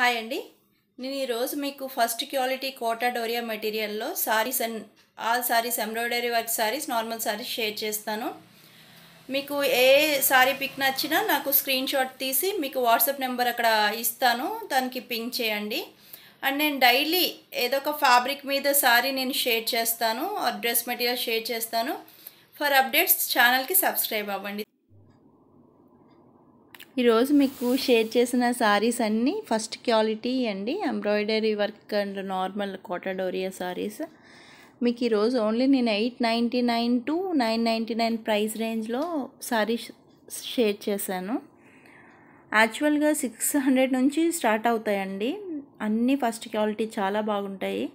hi అండి నేను ఈరోజు మీకు ఫస్ట్ క్వాలిటీ కోటా డోరియా మెటీరియల్లో sarees and all sarees embroidery work sarees normal sarees share చేస్తాను మీకు ఏ సారీ పిక్ నచ్చినా నాకు స్క్రీన్ షాట్ తీసి మీకు వాట్సాప్ నెంబర్ అక్కడ ఇస్తాను దానికి పింక్ చేయండి అండ్ నేను డైలీ ఏదో ఒక ఫ్యాబ్రిక్ మీద సారీ నేను షేర్ చేస్తాను ఆర్ డ్రెస్ మెటీరియల్ షేర్ చేస్తాను ఫర్ అప్డేట్స్ ఛానల్కి సబ్స్క్రైబ్ అవ్వండి ఈరోజు మీకు షేర్ చేసిన శారీస్ అన్నీ ఫస్ట్ క్వాలిటీ అండి embroidery work and normal Kota Doria sarees మీకు ఈరోజు ఓన్లీ నేను eight ninety nine to nine ninety nine price రేంజ్లో శారీస్ షేర్ చేశాను యాక్చువల్గా సిక్స్ హండ్రెడ్ నుంచి స్టార్ట్ అవుతాయండి అన్నీ ఫస్ట్ క్వాలిటీ చాలా బాగుంటాయి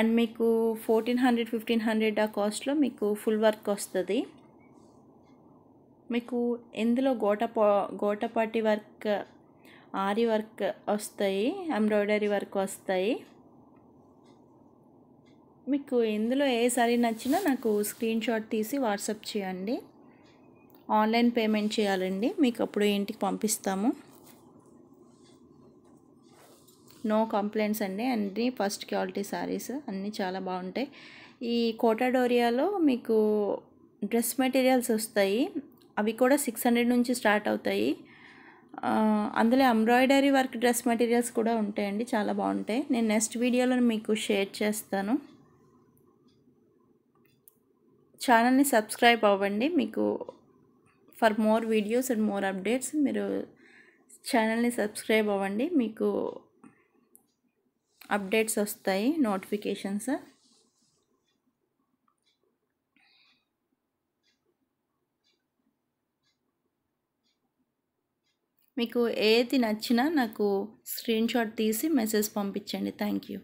అండ్ మీకు ఫోర్టీన్ హండ్రెడ్ ఫిఫ్టీన్ హండ్రెడ్ ఆ కాస్ట్లో మీకు ఫుల్ వర్క్ వస్తుంది మీకు ఎందులో గోట గోటపాటి వర్క్ ఆరి వర్క్ వస్తాయి ఎంబ్రాయిడరీ వర్క్ వస్తాయి మీకు ఎందులో ఏ సారీ నచ్చినా నాకు స్క్రీన్ షాట్ తీసి వాట్సప్ చేయండి ఆన్లైన్ పేమెంట్ చేయాలండి మీకు అప్పుడు ఇంటికి పంపిస్తాము నో కంప్లైంట్స్ అండి అన్నీ ఫస్ట్ క్వాలిటీ సారీస్ అన్నీ చాలా బాగుంటాయి ఈ కోటాడోరియాలో మీకు డ్రెస్ మెటీరియల్స్ వస్తాయి అవి కూడా సిక్స్ హండ్రెడ్ నుంచి స్టార్ట్ అవుతాయి అందులో ఎంబ్రాయిడరీ వర్క్ డ్రెస్ మెటీరియల్స్ కూడా ఉంటాయండి చాలా బాగుంటాయి నేను నెక్స్ట్ వీడియోలో మీకు షేర్ చేస్తాను ఛానల్ని సబ్స్క్రైబ్ అవ్వండి మీకు for more videos and more updates మీరు ఛానల్ని సబ్స్క్రైబ్ అవ్వండి మీకు అప్డేట్స్ వస్తాయి నోటిఫికేషన్స్ మీకు ఏది నచ్చినా నాకు స్క్రీన్షాట్ తీసి మెసేజ్ పంపించండి థ్యాంక్ యూ